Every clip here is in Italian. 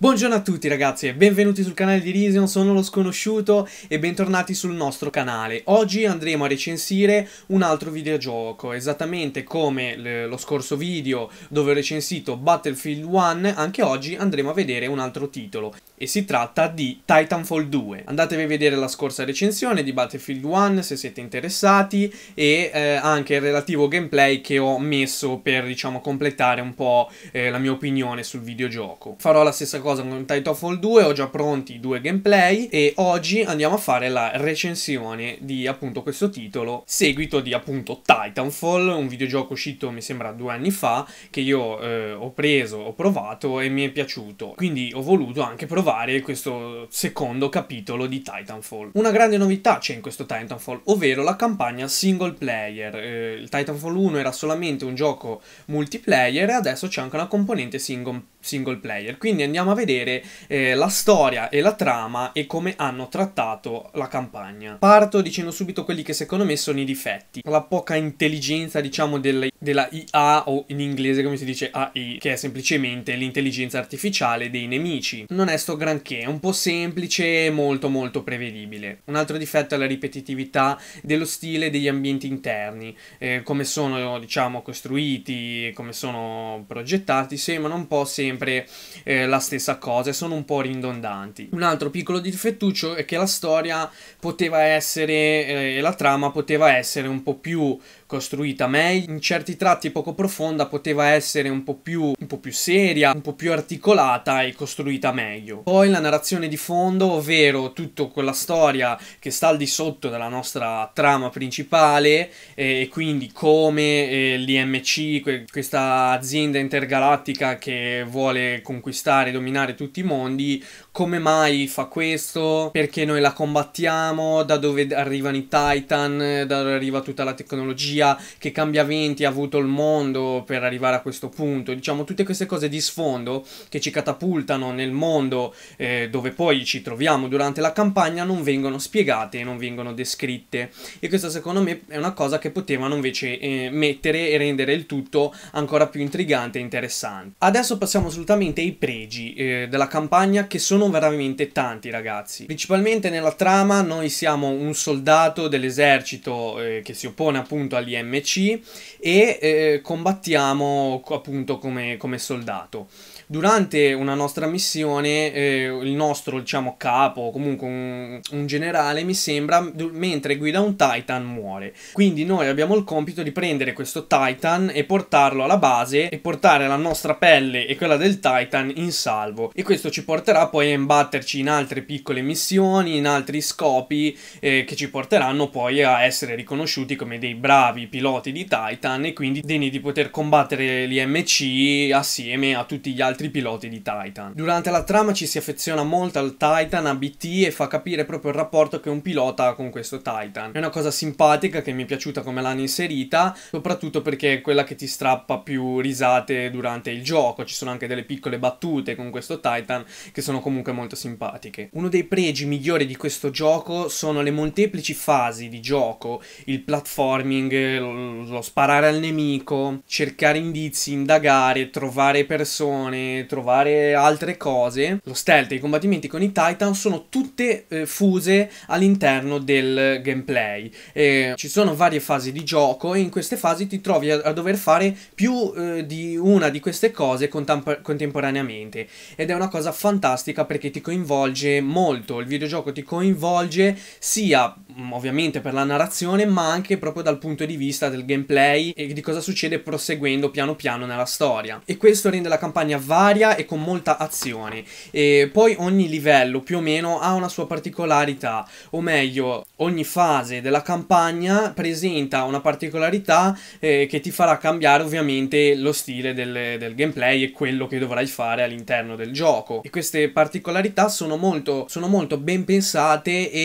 Buongiorno a tutti ragazzi e benvenuti sul canale di Rision, sono lo sconosciuto e bentornati sul nostro canale. Oggi andremo a recensire un altro videogioco, esattamente come lo scorso video dove ho recensito Battlefield 1, anche oggi andremo a vedere un altro titolo e si tratta di Titanfall 2. Andatevi a vedere la scorsa recensione di Battlefield 1 se siete interessati e eh, anche il relativo gameplay che ho messo per diciamo completare un po' eh, la mia opinione sul videogioco. Farò la stessa cosa cosa con Titanfall 2, ho già pronti due gameplay e oggi andiamo a fare la recensione di appunto questo titolo, seguito di appunto Titanfall, un videogioco uscito mi sembra due anni fa che io eh, ho preso, ho provato e mi è piaciuto, quindi ho voluto anche provare questo secondo capitolo di Titanfall. Una grande novità c'è in questo Titanfall, ovvero la campagna single player, eh, il Titanfall 1 era solamente un gioco multiplayer e adesso c'è anche una componente single player single player. Quindi andiamo a vedere eh, la storia e la trama e come hanno trattato la campagna. Parto dicendo subito quelli che secondo me sono i difetti. La poca intelligenza, diciamo, delle, della IA o in inglese come si dice AI, che è semplicemente l'intelligenza artificiale dei nemici. Non è sto granché, è un po' semplice e molto molto prevedibile. Un altro difetto è la ripetitività dello stile degli ambienti interni, eh, come sono, diciamo, costruiti, come sono progettati, sembrano un po' semplici sempre eh, la stessa cosa e sono un po' ridondanti. Un altro piccolo difettuccio è che la storia poteva essere, eh, la trama poteva essere un po' più costruita meglio, in certi tratti poco profonda, poteva essere un po' più, un po più seria, un po' più articolata e costruita meglio. Poi la narrazione di fondo, ovvero tutta quella storia che sta al di sotto della nostra trama principale eh, e quindi come eh, l'IMC, que questa azienda intergalattica che vuole conquistare e dominare tutti i mondi, come mai fa questo, perché noi la combattiamo, da dove arrivano i Titan, da dove arriva tutta la tecnologia, sia che cambiamenti ha avuto il mondo per arrivare a questo punto, diciamo tutte queste cose di sfondo che ci catapultano nel mondo eh, dove poi ci troviamo durante la campagna non vengono spiegate, non vengono descritte e questa secondo me è una cosa che potevano invece eh, mettere e rendere il tutto ancora più intrigante e interessante. Adesso passiamo assolutamente ai pregi eh, della campagna che sono veramente tanti ragazzi, principalmente nella trama noi siamo un soldato dell'esercito eh, che si oppone appunto agli l'IMC e eh, combattiamo appunto come, come, soldato. Durante una nostra missione, eh, il nostro diciamo, capo, o comunque un, un generale, mi sembra, mentre guida un Titan, muore. Quindi noi abbiamo il compito di prendere questo Titan e portarlo alla base e portare la nostra pelle e quella del Titan in salvo. E questo ci porterà poi a imbatterci in altre piccole missioni, in altri scopi eh, che ci porteranno poi a essere riconosciuti come dei bravi bravi piloti di Titan e quindi degni di poter combattere l'IMC assieme a tutti gli altri piloti di Titan. Durante la trama ci si affeziona molto al Titan ABT e fa capire proprio il rapporto che un pilota ha con questo Titan. È una cosa simpatica che mi è piaciuta come l'hanno inserita, soprattutto perché è quella che ti strappa più risate durante il gioco. Ci sono anche delle piccole battute con questo Titan che sono comunque molto simpatiche. Uno dei pregi migliori di questo gioco sono le molteplici fasi di gioco, il platforming, lo sparare al nemico, cercare indizi, indagare, trovare persone, trovare altre cose. Lo stealth e i combattimenti con i Titan sono tutte eh, fuse all'interno del gameplay. E ci sono varie fasi di gioco e in queste fasi ti trovi a, a dover fare più eh, di una di queste cose contemporaneamente ed è una cosa fantastica perché ti coinvolge molto, il videogioco ti coinvolge sia mm, ovviamente per la narrazione ma anche proprio dal punto di vista vista del gameplay e di cosa succede proseguendo piano piano nella storia. E questo rende la campagna varia e con molta azione. E poi ogni livello più o meno ha una sua particolarità, o meglio, ogni fase della campagna presenta una particolarità eh, che ti farà cambiare ovviamente lo stile del, del gameplay e quello che dovrai fare all'interno del gioco. E queste particolarità sono molto, sono molto ben pensate e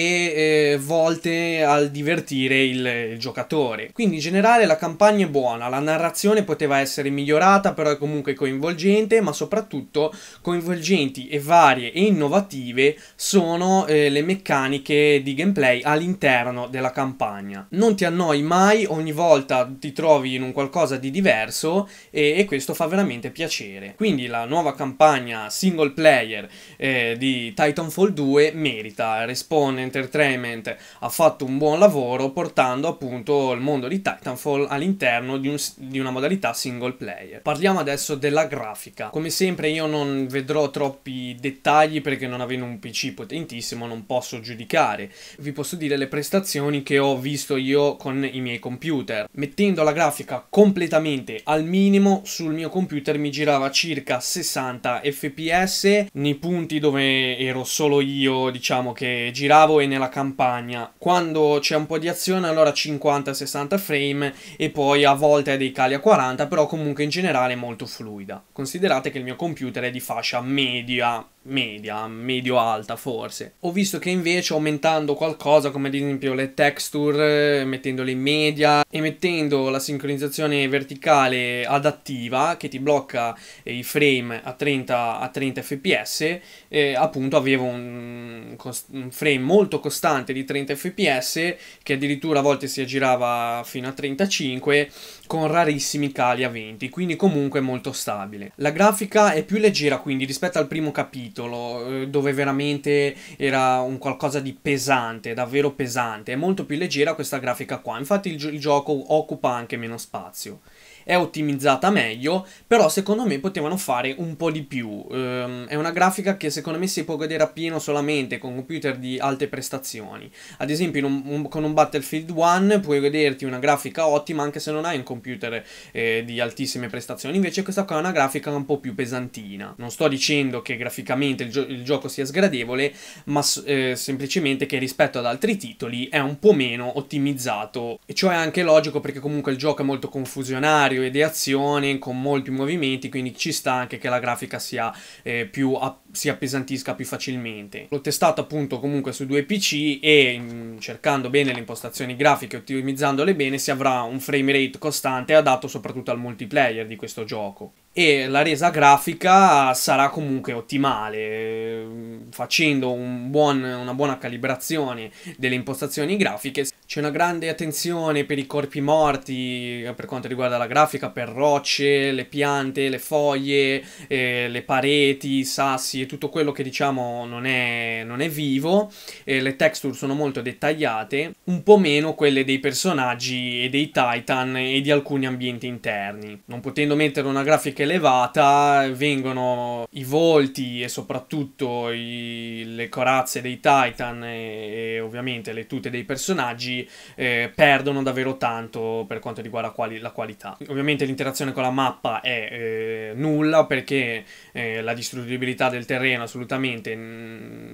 eh, volte al divertire il, il giocatore. Quindi in generale la campagna è buona, la narrazione poteva essere migliorata, però è comunque coinvolgente, ma soprattutto coinvolgenti e varie e innovative sono eh, le meccaniche di gameplay all'interno della campagna. Non ti annoi mai, ogni volta ti trovi in un qualcosa di diverso e, e questo fa veramente piacere. Quindi la nuova campagna single player eh, di Titanfall 2 merita, Respawn Entertainment ha fatto un buon lavoro portando appunto il mondo mondo di Titanfall all'interno di, un, di una modalità single player. Parliamo adesso della grafica. Come sempre io non vedrò troppi dettagli perché non avendo un PC potentissimo non posso giudicare. Vi posso dire le prestazioni che ho visto io con i miei computer. Mettendo la grafica completamente al minimo sul mio computer mi girava circa 60 fps nei punti dove ero solo io diciamo che giravo e nella campagna. Quando c'è un po' di azione allora 50-60 60 frame e poi a volte ha dei cali a 40, però comunque in generale è molto fluida. Considerate che il mio computer è di fascia media media, medio alta forse. Ho visto che invece aumentando qualcosa come ad esempio le texture, eh, mettendole in media e mettendo la sincronizzazione verticale adattiva che ti blocca eh, i frame a 30, a 30 fps, eh, appunto avevo un, un, frame molto costante di 30 fps che addirittura a volte si aggirava fino a 35 con rarissimi cali a 20, quindi comunque molto stabile. La grafica è più leggera quindi rispetto al primo capitolo titolo, eh, dove veramente era un qualcosa di pesante, davvero pesante. È molto più leggera questa grafica qua, infatti il, il gioco occupa anche meno spazio è ottimizzata meglio, però secondo me potevano fare un po' di più. Ehm, è una grafica che secondo me si può godere appieno solamente con computer di alte prestazioni. Ad esempio un, un, con un Battlefield 1 puoi goderti una grafica ottima anche se non hai un computer eh, di altissime prestazioni, invece questa qua è una grafica un po' più pesantina. Non sto dicendo che graficamente il, gio il gioco sia sgradevole, ma eh, semplicemente che rispetto ad altri titoli è un po' meno ottimizzato. E ciò è anche logico perché comunque il gioco è molto confusionario, varie azioni con molti movimenti, quindi ci sta anche che la grafica sia eh, più si appesantisca più facilmente. L'ho testato appunto comunque su due PC e mm, cercando bene le impostazioni grafiche ottimizzandole bene si avrà un frame rate costante adatto soprattutto al multiplayer di questo gioco e la resa grafica sarà comunque ottimale. Facendo un buon, una buona calibrazione delle impostazioni grafiche c'è una grande attenzione per i corpi morti per quanto riguarda la grafica, per rocce, le piante, le foglie, eh, le pareti, i sassi e tutto quello che diciamo non è, non è vivo. Eh, le texture sono molto dettagliate, un po' meno quelle dei personaggi e dei Titan e di alcuni ambienti interni. Non potendo mettere una grafica anche elevata, vengono i volti e soprattutto i, le corazze dei Titan e, e, ovviamente le tute dei personaggi eh, perdono davvero tanto per quanto riguarda quali, la qualità. Ovviamente l'interazione con la mappa è eh, nulla perché eh, la distruttibilità del terreno è assolutamente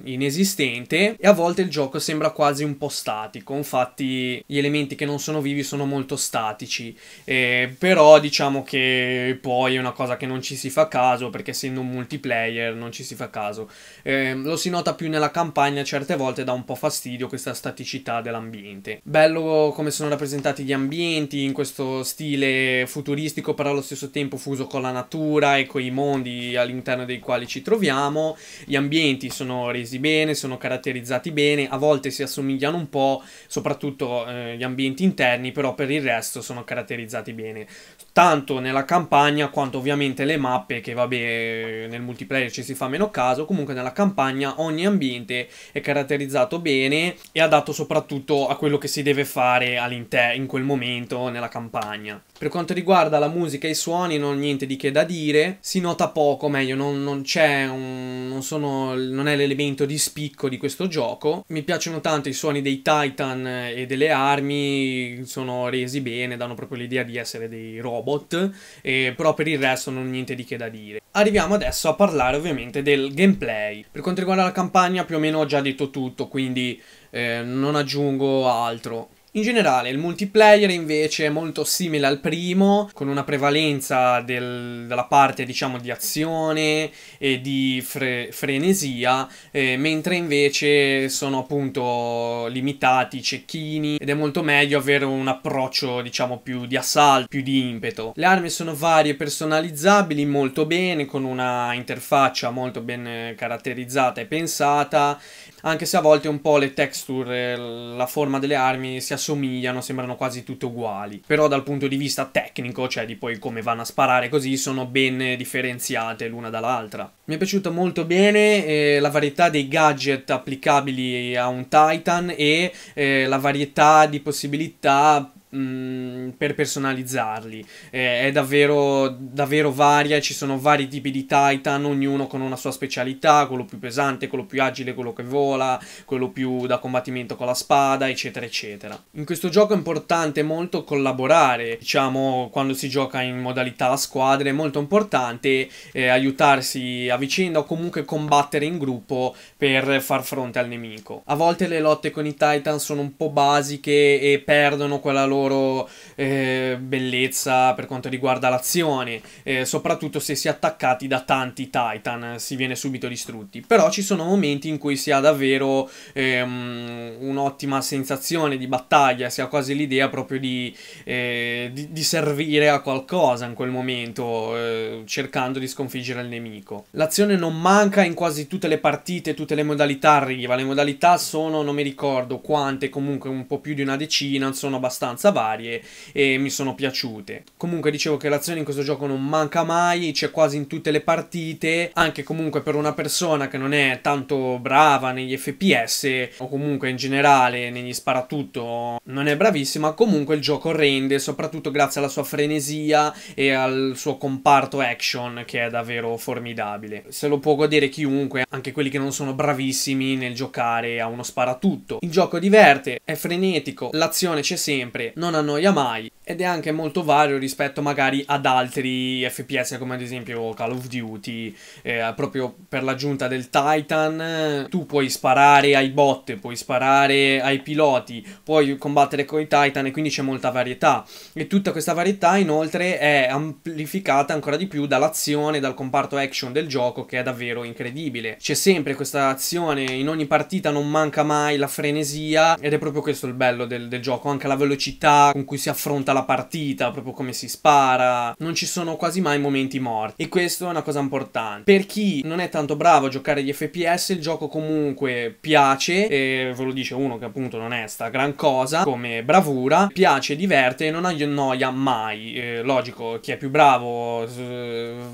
inesistente e a volte il gioco sembra quasi un po' statico, infatti gli elementi che non sono vivi sono molto statici, eh, però diciamo che poi è una cosa cosa che non ci si fa caso perché essendo un multiplayer non ci si fa caso. Eh, lo si nota più nella campagna, certe volte dà un po' fastidio questa staticità dell'ambiente. Bello come sono rappresentati gli ambienti in questo stile futuristico però allo stesso tempo fuso con la natura e con i mondi all'interno dei quali ci troviamo. Gli ambienti sono resi bene, sono caratterizzati bene, a volte si assomigliano un po', soprattutto eh, gli ambienti interni, però per il resto sono caratterizzati bene, tanto nella campagna quanto ovviamente ovviamente le mappe che vabbè nel multiplayer ci si fa meno caso, comunque nella campagna ogni ambiente è caratterizzato bene e adatto soprattutto a quello che si deve fare all'interno in quel momento nella campagna. Per quanto riguarda la musica e i suoni non ho niente di che da dire, si nota poco, meglio non, non c'è un... non, sono, non è l'elemento di spicco di questo gioco. Mi piacciono tanto i suoni dei Titan e delle armi, sono resi bene, danno proprio l'idea di essere dei robot, e però per il resto adesso non ho niente di che da dire. Arriviamo adesso a parlare ovviamente del gameplay. Per quanto riguarda la campagna più o meno ho già detto tutto, quindi eh, non aggiungo altro. In generale, il multiplayer invece è molto simile al primo, con una prevalenza del, della parte, diciamo, di azione e di fre frenesia, eh, mentre invece sono appunto limitati i cecchini ed è molto meglio avere un approccio, diciamo, più di assalto, più di impeto. Le armi sono varie e personalizzabili molto bene, con una interfaccia molto ben eh, caratterizzata e pensata anche se a volte un po' le texture, la forma delle armi si assomigliano, sembrano quasi tutte uguali. Però dal punto di vista tecnico, cioè di poi come vanno a sparare così, sono ben differenziate l'una dall'altra. Mi è piaciuta molto bene eh, la varietà dei gadget applicabili a un Titan e eh, la varietà di possibilità Mm, per personalizzarli. Eh, è davvero, davvero varia, ci sono vari tipi di Titan, ognuno con una sua specialità, quello più pesante, quello più agile, quello che vola, quello più da combattimento con la spada, eccetera, eccetera. In questo gioco è importante molto collaborare, diciamo, quando si gioca in modalità a squadre, è molto importante eh, aiutarsi a vicenda o comunque combattere in gruppo per far fronte al nemico. A volte le lotte con i Titan sono un po' basiche e perdono quella loro loro eh, bellezza per quanto riguarda l'azione, eh, soprattutto se si è attaccati da tanti Titan, eh, si viene subito distrutti. Però ci sono momenti in cui si ha davvero ehm, un'ottima sensazione di battaglia, si ha quasi l'idea proprio di, eh, di, di, servire a qualcosa in quel momento, eh, cercando di sconfiggere il nemico. L'azione non manca in quasi tutte le partite, tutte le modalità arriva, le modalità sono, non mi ricordo quante, comunque un po' più di una decina, sono abbastanza abbastanza varie e mi sono piaciute. Comunque dicevo che l'azione in questo gioco non manca mai, c'è quasi in tutte le partite, anche comunque per una persona che non è tanto brava negli FPS o comunque in generale negli sparatutto non è bravissima, comunque il gioco rende soprattutto grazie alla sua frenesia e al suo comparto action che è davvero formidabile. Se lo può godere chiunque, anche quelli che non sono bravissimi nel giocare a uno sparatutto. Il gioco diverte, è frenetico, l'azione c'è sempre, non annoia mai ed è anche molto vario rispetto magari ad altri FPS come ad esempio Call of Duty, eh, proprio per l'aggiunta del Titan, eh, tu puoi sparare ai bot, puoi sparare ai piloti, puoi combattere con i Titan e quindi c'è molta varietà e tutta questa varietà inoltre è amplificata ancora di più dall'azione, dal comparto action del gioco che è davvero incredibile. C'è sempre questa azione, in ogni partita non manca mai la frenesia ed è proprio questo il bello del, del gioco, anche la velocità con cui si affronta la la partita, proprio come si spara, non ci sono quasi mai momenti morti. E questo è una cosa importante. Per chi non è tanto bravo a giocare gli FPS, il gioco comunque piace, e ve lo dice uno che appunto non è sta gran cosa, come bravura, piace, diverte e non annoia mai. Eh, logico, chi è più bravo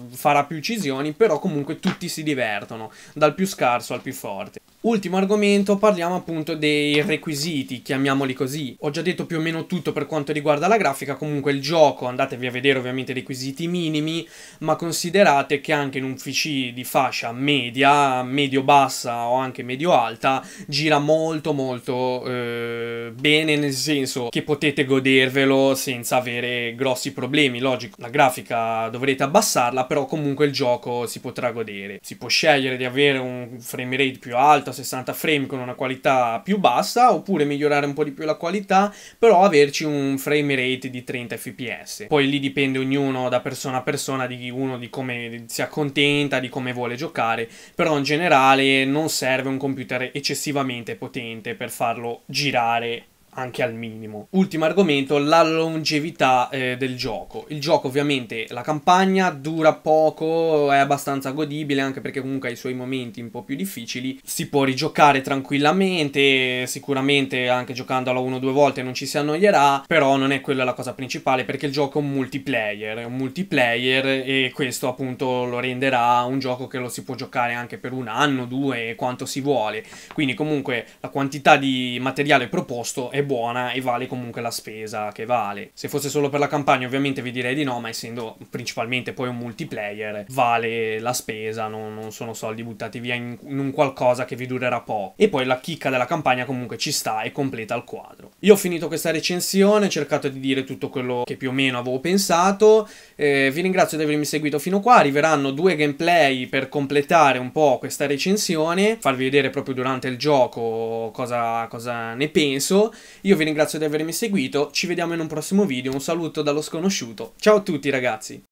farà più uccisioni, però comunque tutti si divertono, dal più scarso al più forte. Ultimo argomento, parliamo appunto dei requisiti, chiamiamoli così. Ho già detto più o meno tutto per quanto riguarda la grafica, comunque il gioco, andatevi a vedere ovviamente i requisiti minimi, ma considerate che anche in un PC di fascia media, medio-bassa o anche medio-alta, gira molto molto eh, bene, nel senso che potete godervelo senza avere grossi problemi, logico. La grafica dovrete abbassarla, però comunque il gioco si potrà godere. Si può scegliere di avere un frame rate più alto, 60 frame con una qualità più bassa oppure migliorare un po' di più la qualità però averci un frame rate di 30 fps poi lì dipende ognuno da persona a persona di uno di come si accontenta di come vuole giocare però in generale non serve un computer eccessivamente potente per farlo girare anche al minimo. Ultimo argomento, la longevità eh, del gioco. Il gioco ovviamente, la campagna dura poco, è abbastanza godibile anche perché comunque ha i suoi momenti un po' più difficili, si può rigiocare tranquillamente, sicuramente anche giocandola uno o due volte non ci si annoierà, però non è quella la cosa principale perché il gioco è un multiplayer, è un multiplayer e questo appunto lo renderà un gioco che lo si può giocare anche per un anno, due, quanto si vuole. Quindi comunque la quantità di materiale proposto è buona e vale comunque la spesa che vale. Se fosse solo per la campagna ovviamente vi direi di no, ma essendo principalmente poi un multiplayer vale la spesa, non, non sono soldi buttati via in, in, un qualcosa che vi durerà poco. E poi la chicca della campagna comunque ci sta e completa il quadro. Io ho finito questa recensione, ho cercato di dire tutto quello che più o meno avevo pensato, eh, vi ringrazio di avermi seguito fino qua, arriveranno due gameplay per completare un po' questa recensione, farvi vedere proprio durante il gioco cosa, cosa ne penso io vi ringrazio di avermi seguito, ci vediamo in un prossimo video, un saluto dallo sconosciuto. Ciao a tutti ragazzi!